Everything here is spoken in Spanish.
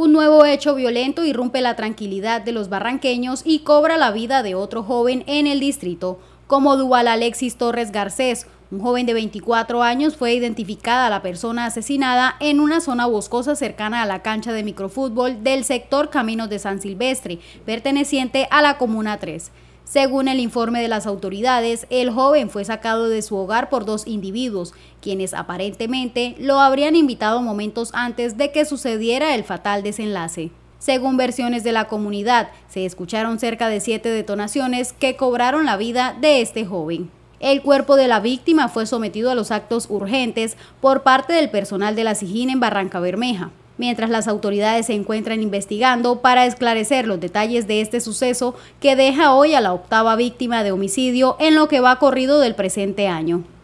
Un nuevo hecho violento irrumpe la tranquilidad de los barranqueños y cobra la vida de otro joven en el distrito, como dual Alexis Torres Garcés. Un joven de 24 años fue identificada la persona asesinada en una zona boscosa cercana a la cancha de microfútbol del sector Caminos de San Silvestre, perteneciente a la Comuna 3. Según el informe de las autoridades, el joven fue sacado de su hogar por dos individuos, quienes aparentemente lo habrían invitado momentos antes de que sucediera el fatal desenlace. Según versiones de la comunidad, se escucharon cerca de siete detonaciones que cobraron la vida de este joven. El cuerpo de la víctima fue sometido a los actos urgentes por parte del personal de la SIGIN en Barranca Bermeja mientras las autoridades se encuentran investigando para esclarecer los detalles de este suceso que deja hoy a la octava víctima de homicidio en lo que va corrido del presente año.